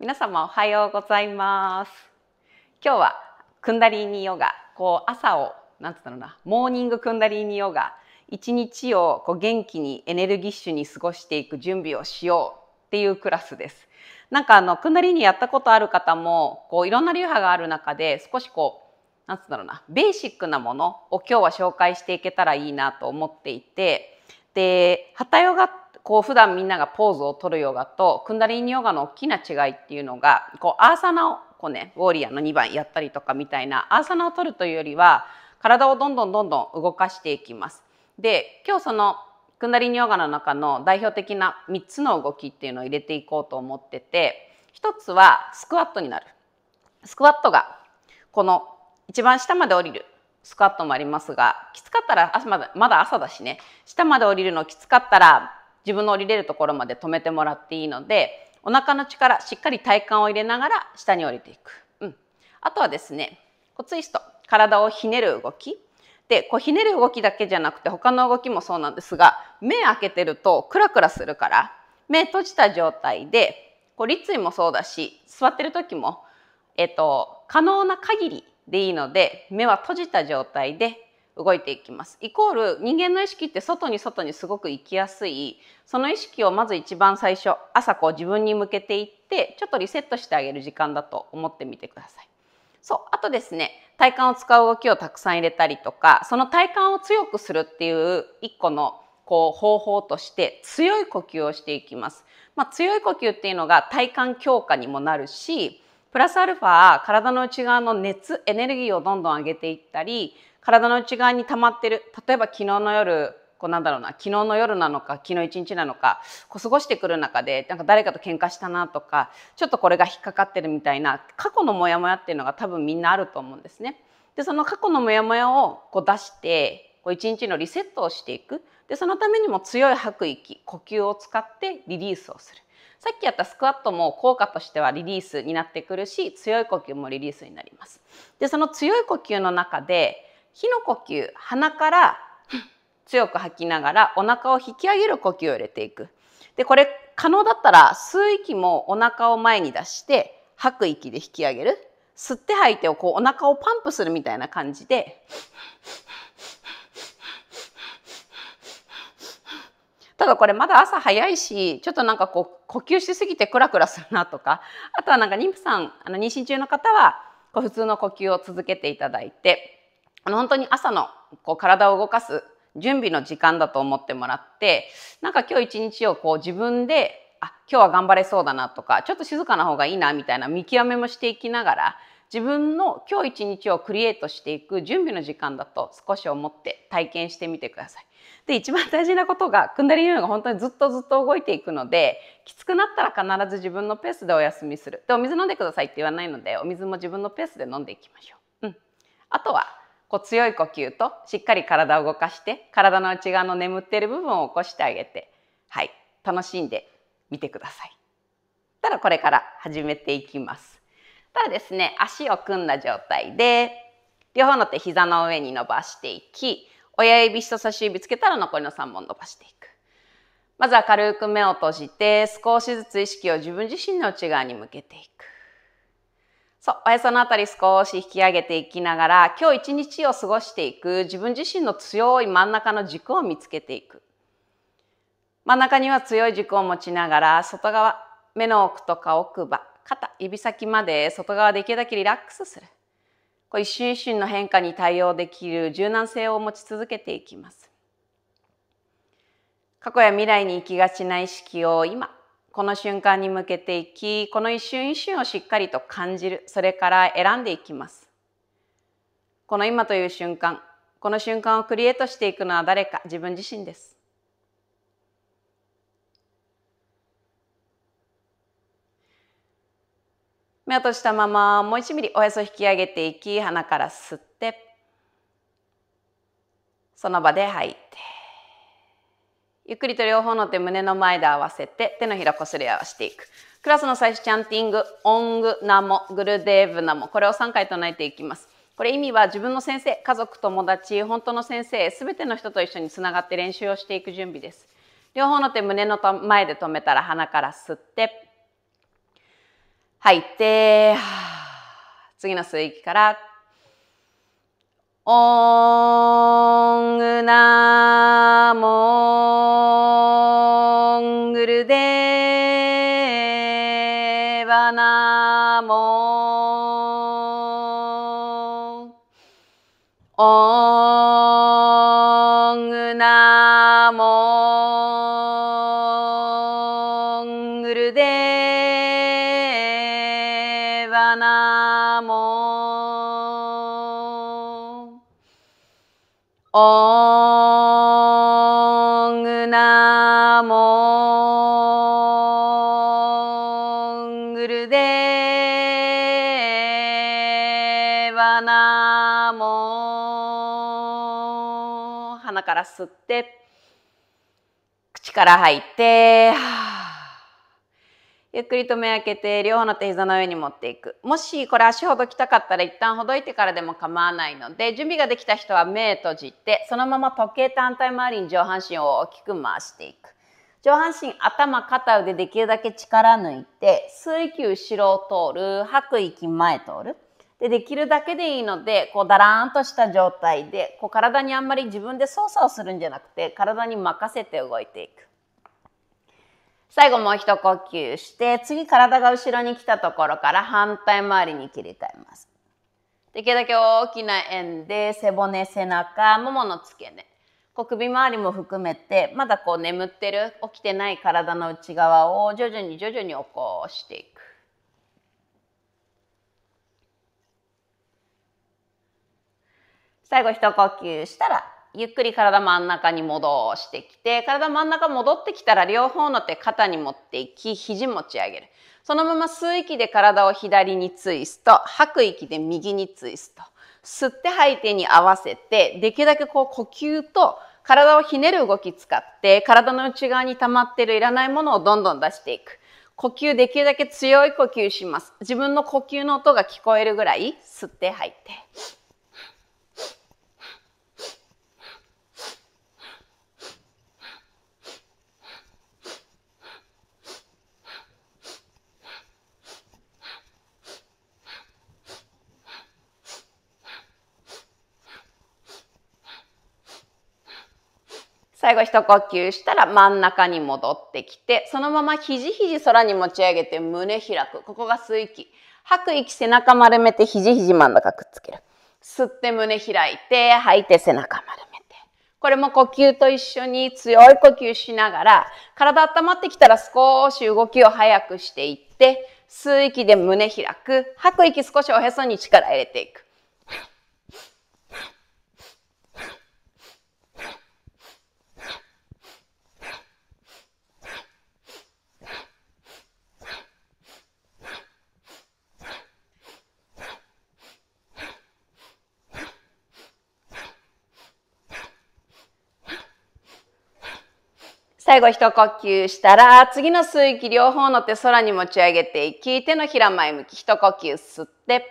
皆様おはようございます今日はクンダリーニヨガこう朝をなんつったのなモーニングクンダリーニヨガ一日をこう元気にエネルギッシュに過ごしていく準備をしようっていうクラスです。なんかあのクンダリーニやったことある方もこういろんな流派がある中で少しこうなんつうんだろうなベーシックなものを今日は紹介していけたらいいなと思っていてでハタヨガっこう普段みんながポーズをとるヨガとクンダリニヨガの大きな違いっていうのがこうアーサナをこう、ね、ウォーリアの2番やったりとかみたいなアーサナをとるというよりは体をどんどんどんどん動かしていきます。で今日そのクンダリニヨガの中の代表的な3つの動きっていうのを入れていこうと思ってて1つはスクワットになる。スクワットがこの一番下まで降りるスクワットもありますがきつかったらまだまだ朝だしね下まで降りるのきつかったら自分の降りれるところまで止めてもらっていいのでお腹の力しっかり体幹を入れながら下に降りていく、うん、あとはですね骨イスト体をひねる動きでこうひねる動きだけじゃなくて他の動きもそうなんですが目開けてるとクラクラするから目閉じた状態でこう立位もそうだし座ってる時も、えっと、可能な限りでいいので目は閉じた状態で動いていきます。イコール人間の意識って外に外にすごく行きやすいその意識をまず一番最初朝こう自分に向けていってちょっとリセットしてあげる時間だと思ってみてください。そうあとですね体幹を使う動きをたくさん入れたりとかその体幹を強くするっていう一個のこう方法として強い呼吸をしていきます、まあ、強い呼吸っていうのが体幹強化にもなるしプラスアルファ体の内側の熱エネルギーをどんどん上げていったり体の内側に溜まってる例えば昨日の夜こうなんだろうな昨日の夜なのか昨日一日なのかこう過ごしてくる中でなんか誰かと喧嘩したなとかちょっとこれが引っかかってるみたいな過去のモヤモヤっていうのが多分みんなあると思うんですね。でその過去のモヤモヤをこう出してこう一日のリセットをしていくでそのためにも強い吐く息呼吸を使ってリリースをする。さっきやったスクワットも効果としてはリリースになってくるし強い呼吸もリリースになります。でその強い呼吸の中で火の呼吸鼻から強く吐きながらお腹を引き上げる呼吸を入れていく。でこれ可能だったら吸う息もお腹を前に出して吐く息で引き上げる吸って吐いてをこうお腹をパンプするみたいな感じでただこれまだ朝早いしちょっとなんかこう呼吸しすぎてクラクラするなとかあとはなんか妊婦さんあの妊娠中の方はこう普通の呼吸を続けていただいてあの本当に朝のこう体を動かす準備の時間だと思ってもらってなんか今日一日をこう自分であ今日は頑張れそうだなとかちょっと静かな方がいいなみたいな見極めもしていきながら自分の今日一日をクリエイトしていく準備の時間だと少し思って体験してみてください。で一番大事なことがくんだりニヨが本当にずっとずっと動いていくのできつくなったら必ず自分のペースでお休みするでお水飲んでくださいって言わないのでお水も自分のペースで飲んでいきましょう。うん、あとはこう強い呼吸としっかり体を動かして体の内側の眠っている部分を起こしてあげてはい楽しんでみてください。ただこれから始めていきます。ただですね足を組んだ状態で両方の手膝の上に伸ばしていき親指人差し指つけたら残りの3本伸ばしていく。まずは軽く目を閉じて少しずつ意識を自分自身の内側に向けていく。そう、おへそのあたり少し引き上げていきながら、今日一日を過ごしていく、自分自身の強い真ん中の軸を見つけていく。真ん中には強い軸を持ちながら、外側、目の奥とか奥歯、肩、指先まで外側できるだけリラックスする。こう一瞬一瞬の変化に対応できる柔軟性を持ち続けていきます。過去や未来に行きがちな意識を今、この瞬間に向けていきこの一瞬一瞬をしっかりと感じるそれから選んでいきますこの今という瞬間この瞬間をクリエイトしていくのは誰か自分自身です目を閉じたままもう1ミリおへそ引き上げていき鼻から吸ってその場で吐いて。ゆっくりと両方の手胸の前で合わせて手のひらこすり合わせていく。クラスの最初チャンティング、オングナモ、グルデーブナモ、これを3回唱えていきます。これ意味は自分の先生、家族、友達、本当の先生、すべての人と一緒につながって練習をしていく準備です。両方の手胸の前で止めたら鼻から吸って、吐いて、次の吸いから、オングナモーぐなもんぐるでバなも鼻から吸って口から吐いてゆっくりと目開けて両方の手膝の上に持っていくもしこれ足ほどきたかったら一旦ほどいてからでも構わないので準備ができた人は目閉じてそのまま時計と反対回りに上半身を大きく回していく上半身頭肩腕できるだけ力抜いて吸う後ろを通る吐く息前通るでできるだけでいいのでこうだらーんとした状態でこう体にあんまり自分で操作をするんじゃなくて体に任せて動いていく。最後もう一呼吸して、次体が後ろに来たところから反対回りに切り替えます。できるだけ大きな円で背骨、背中、ももの付け根、首周りも含めて、まだこう眠ってる、起きてない体の内側を徐々に徐々に起こしていく。最後一呼吸したらゆっくり体真ん中に戻してきて、体真ん中戻ってきたら両方の手肩に持っていき、肘持ち上げる。そのまま吸う息で体を左にツイスト、吐く息で右にツイスト。吸って吐いてに合わせて、できるだけこう呼吸と体をひねる動き使って、体の内側に溜まってるいらないものをどんどん出していく。呼吸できるだけ強い呼吸します。自分の呼吸の音が聞こえるぐらい吸って吐いて。最後一呼吸したら真ん中に戻ってきて、そのまま肘肘空に持ち上げて胸開く。ここが吸う息。吐く息背中丸めて肘肘真ん中くっつける。吸って胸開いて、吐いて背中丸めて。これも呼吸と一緒に強い呼吸しながら、体温まってきたら少し動きを速くしていって、吸う息で胸開く。吐く息少しおへそに力入れていく。最後一呼吸したら、次の吸う息両方の手空に持ち上げていき、手のひら前向き、一呼吸吸って、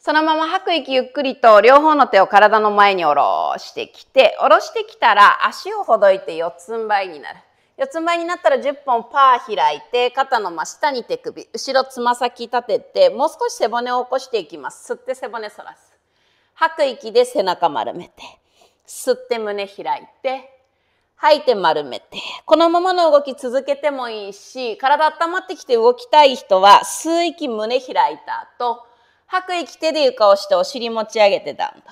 そのまま吐く息ゆっくりと両方の手を体の前に下ろしてきて、下ろしてきたら足をほどいて四つん這いになる。四つん這いになったら10本パー開いて、肩の真下に手首、後ろつま先立てて、もう少し背骨を起こしていきます。吸って背骨反らす。吐く息で背中丸めて、吸って胸開いて、吐いて丸めて。このままの動き続けてもいいし、体温まってきて動きたい人は、吸う息胸開いた後、吐く息手で床を押してお尻持ち上げてダウンド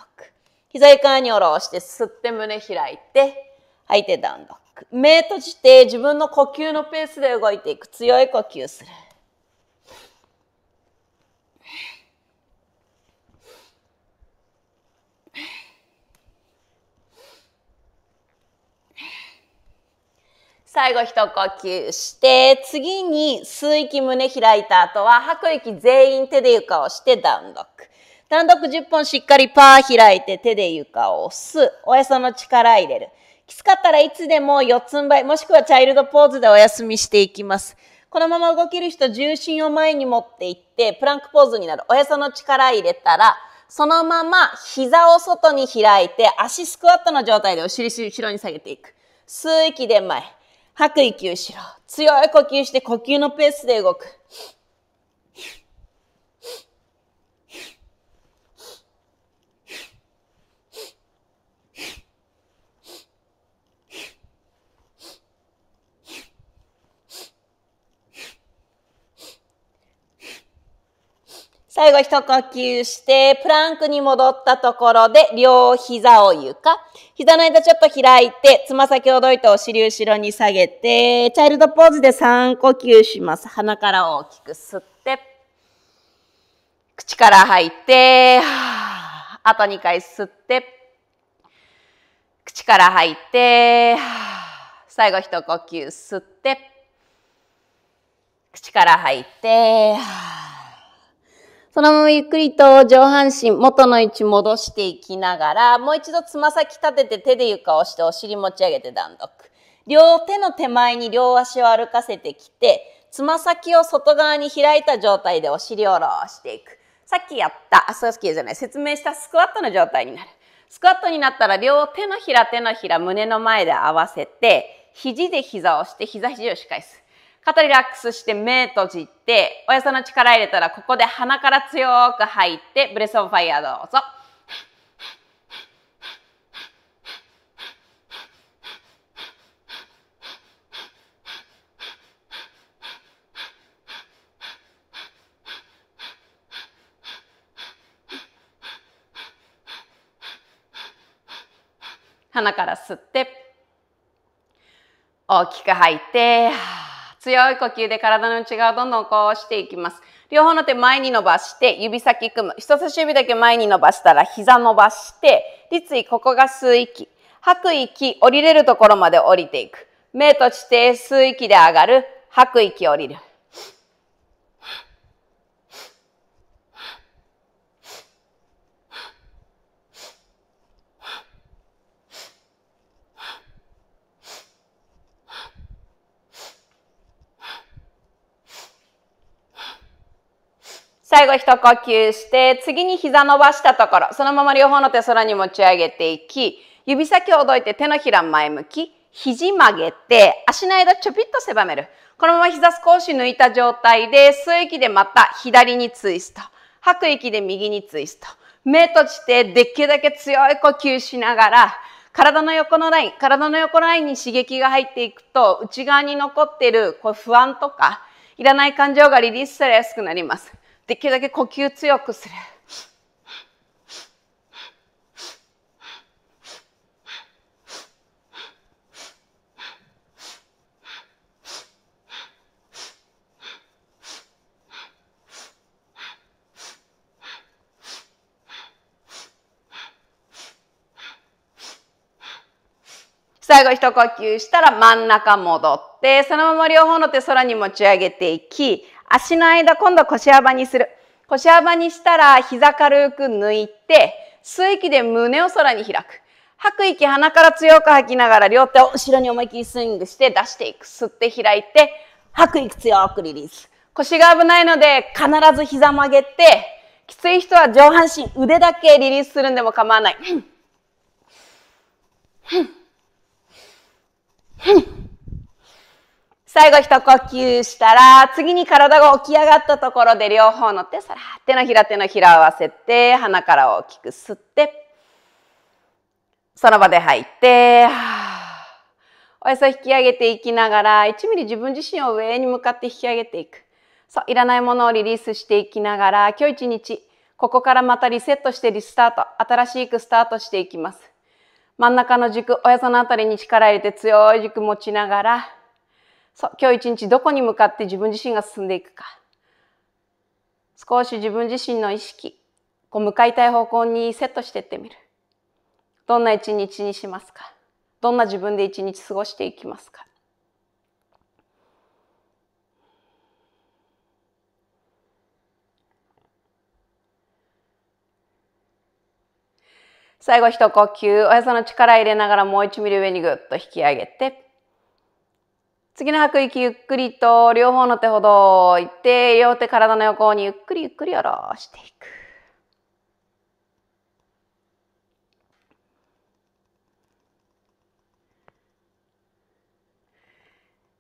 膝床に下ろして吸って胸開いて、吐いてダウンド目閉じて自分の呼吸のペースで動いていく。強い呼吸する。最後一呼吸して、次に吸う息胸開いた後は吐く息全員手で床をして段読。段読10本しっかりパー開いて手で床を押す。おへその力入れる。きつかったらいつでも四つん這い、もしくはチャイルドポーズでお休みしていきます。このまま動ける人、重心を前に持っていって、プランクポーズになる。おへその力入れたら、そのまま膝を外に開いて、足スクワットの状態でお尻後ろに下げていく。吸う息で前。吐く息をしろ。強い呼吸して呼吸のペースで動く。最後一呼吸して、プランクに戻ったところで、両膝を床。膝の間ちょっと開いて、つま先をどいてお尻後ろに下げて、チャイルドポーズで3呼吸します。鼻から大きく吸って、口から吐いて、あと2回吸って、口から吐いて、最後一呼吸吸って、口から吐いて、そのままゆっくりと上半身元の位置戻していきながら、もう一度つま先立てて手で床を押してお尻持ち上げて段読。両手の手前に両足を歩かせてきて、つま先を外側に開いた状態でお尻を下ろしていく。さっきやった、あ、そうじゃない、説明したスクワットの状態になる。スクワットになったら両手のひら手のひら胸の前で合わせて、肘で膝をして膝肘をし返す。肩リラックスして目閉じて、おやその力入れたら、ここで鼻から強く吐いて、ブレスオンファイヤーどうぞ。鼻から吸って、大きく吐いて、強い呼吸で体の内側をどんどんこうしていきます。両方の手前に伸ばして、指先組む。人差し指だけ前に伸ばしたら、膝伸ばして、立位、ここが吸う息。吐く息、降りれるところまで降りていく。目閉じて吸う息で上がる。吐く息降りる。最後一呼吸して、次に膝伸ばしたところ、そのまま両方の手空に持ち上げていき、指先をどいて手のひら前向き、肘曲げて、足の間ちょぴっと狭める。このまま膝少し抜いた状態で、吸う息でまた左にツイスト。吐く息で右にツイスト。目閉じて、できるだけ強い呼吸しながら、体の横のライン、体の横のラインに刺激が入っていくと、内側に残っているこう不安とか、いらない感情がリリースされやすくなります。できるだけ呼吸強くする。最後一呼吸したら真ん中戻って、そのまま両方の手空に持ち上げていき、足の間、今度腰幅にする。腰幅にしたら、膝軽く抜いて、吸う息で胸を空に開く。吐く息、鼻から強く吐きながら、両手を後ろに思いっきりスイングして出していく。吸って開いて、吐く息強くリリース。腰が危ないので、必ず膝曲げて、きつい人は上半身、腕だけリリースするんでも構わない。ふん。ふん。ふん。最後一呼吸したら、次に体が起き上がったところで両方の手、さら手のひら手のひらを合わせて、鼻から大きく吸って、その場で吐いて、おへそ引き上げていきながら、1ミリ自分自身を上に向かって引き上げていく。そう、いらないものをリリースしていきながら、今日一日、ここからまたリセットしてリスタート、新しくスタートしていきます。真ん中の軸、おへそのあたりに力入れて強い軸持ちながら、そう、今日一日どこに向かって自分自身が進んでいくか。少し自分自身の意識、こう向かいたい方向にセットしていってみる。どんな一日にしますかどんな自分で一日過ごしていきますか最後一呼吸、おへその力入れながらもう一ミリ上にぐっと引き上げて、次の吐く息ゆっくりと両方の手ほどいって両手体の横にゆっくりゆっくり下ろしていく。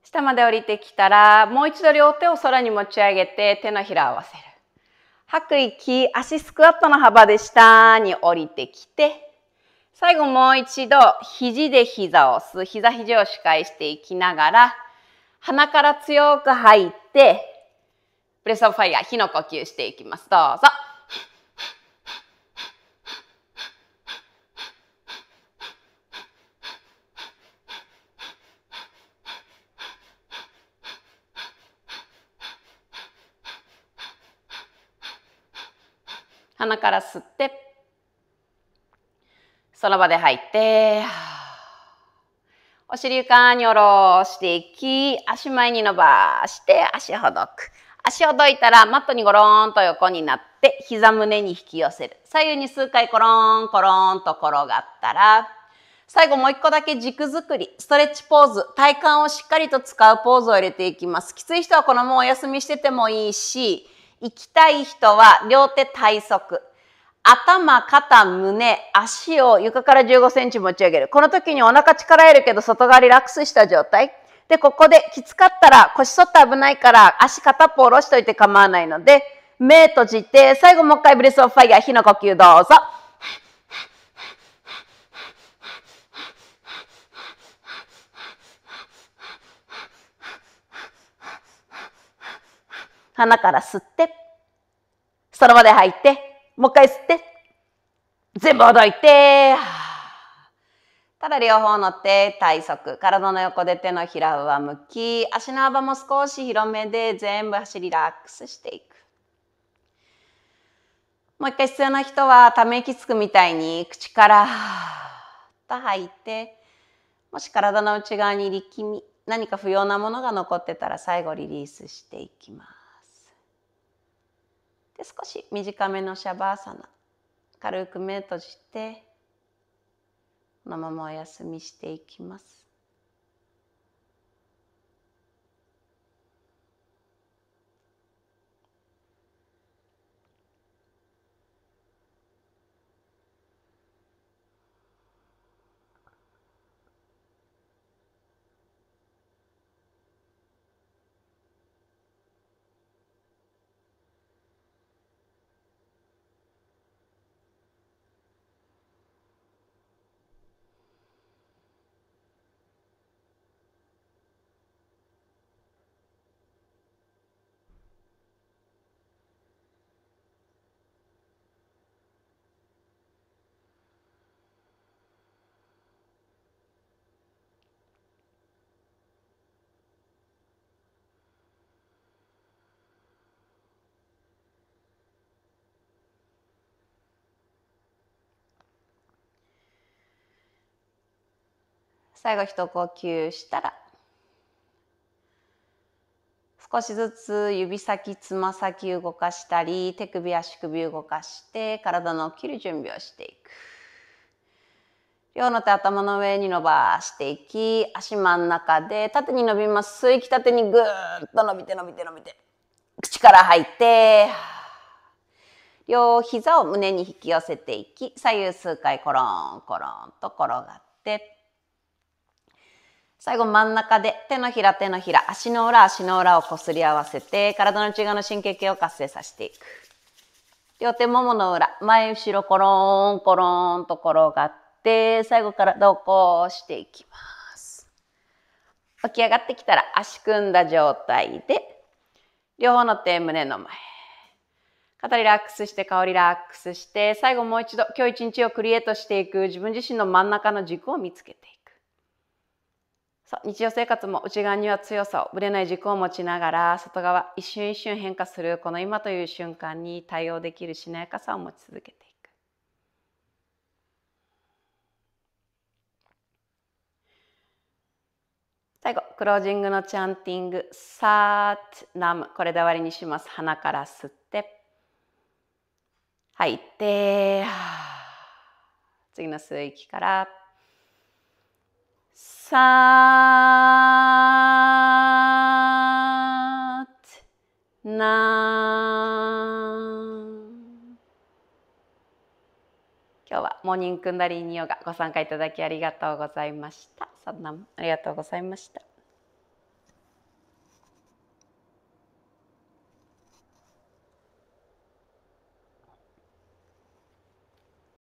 下まで降りてきたらもう一度両手を空に持ち上げて手のひらを合わせる。吐く息足スクワットの幅で下に降りてきて最後もう一度肘で膝を押す膝肘を視界していきながら鼻から強く吐いて、ブレスオファイヤー、火の呼吸していきます。どうぞ。鼻から吸って、その場で吐いて、お尻床に下ろしていき、足前に伸ばして、足ほどく。足ほどいたら、マットにゴローンと横になって、膝胸に引き寄せる。左右に数回コローン、コローンと転がったら、最後もう一個だけ軸作り、ストレッチポーズ、体幹をしっかりと使うポーズを入れていきます。きつい人はこのままお休みしててもいいし、行きたい人は両手体側、頭、肩、胸、足を床から15センチ持ち上げる。この時にお腹力入るけど外側リラックスした状態。で、ここできつかったら腰反って危ないから足片っぽ下ろしといて構わないので、目閉じて、最後もう一回ブレスオファイヤー、火の呼吸どうぞ。鼻から吸って、その場で吐いて、もう一回吸って。全部ほどいて。ただ両方乗って体側、体の横で手のひら上向き、足の幅も少し広めで全部走りラックスしていく。もう一回必要な人はため息つくみたいに口からと吐いて、もし体の内側に力み、何か不要なものが残ってたら最後リリースしていきます。で少し短めのシャバーサナ軽く目閉じてこのままお休みしていきます。最後一呼吸したら少しずつ指先つま先動かしたり手首足首動かして体の起きる準備をしていく両の手頭の上に伸ばしていき足真ん中で縦に伸びます吸い気縦にぐーっと伸びて伸びて伸びて口から吐いて両膝を胸に引き寄せていき左右数回コロンコロンと転がって最後真ん中で手のひら手のひら足の裏足の裏をこすり合わせて体の内側の神経系を活性させていく両手ももの裏前後ろコロンコロンと転がって最後からこうしていきます起き上がってきたら足組んだ状態で両方の手胸の前肩リラックスして顔リラックスして最後もう一度今日一日をクリエイトしていく自分自身の真ん中の軸を見つけていくそう日常生活も内側には強さをぶれない軸を持ちながら外側一瞬一瞬変化するこの今という瞬間に対応できるしなやかさを持ち続けていく最後クロージングのチャンティング「サーッナム」これで終わりにします鼻から吸って吐いて次の吸う息からさ a t n a 今日はモーニングクンダリーニヨガご参加いただきありがとうございました。サナムありがとうございました。